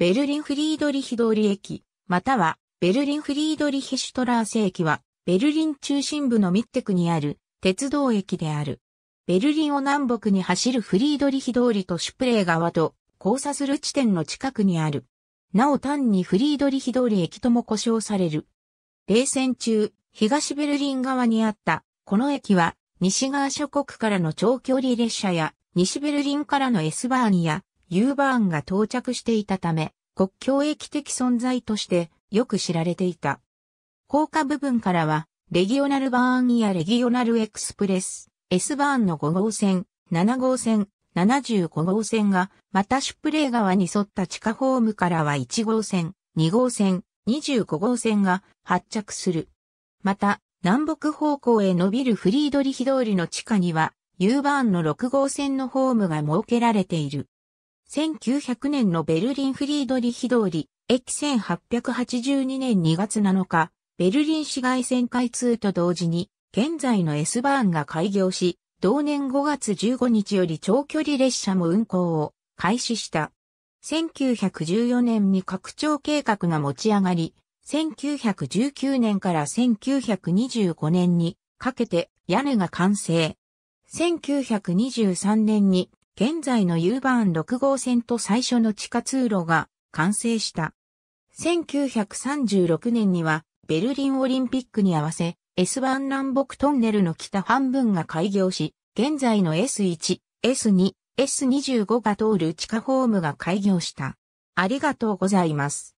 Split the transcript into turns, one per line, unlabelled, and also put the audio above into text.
ベ
ルリンフリードリヒ通り駅、またはベルリンフリードリヒシュトラーセ駅は、ベルリン中心部のミッテクにある鉄道駅である。ベルリンを南北に走るフリードリヒ通りとシュプレー川と交差する地点の近くにある。なお単にフリードリヒ通り駅とも呼称される。冷戦中、東ベルリン側にあった、この駅は、西側諸国からの長距離列車や、西ベルリンからのエスバーンや、ユーバーンが到着していたため、国境駅的存在としてよく知られていた。高架部分からは、レギオナルバーンやレギオナルエクスプレス、S バーンの5号線、7号線、75号線が、またシュプレー川に沿った地下ホームからは1号線、2号線、25号線が発着する。また、南北方向へ伸びるフリードリヒ通りの地下には、U バーンの6号線のホームが設けられている。1900年のベルリンフリードリヒ通り、駅1882年2月7日、ベルリン市街線開通と同時に、現在の S バーンが開業し、同年5月15日より長距離列車も運行を開始した。1914年に拡張計画が持ち上がり、1919年から1925年にかけて屋根が完成。1923年に現在の U バーン6号線と最初の地下通路が完成した。1936年にはベルリンオリンピックに合わせ S1 南北トンネルの北半分が開業し、現在の S1、S2、S25 が通る地下ホームが開業した。ありがと
うございます。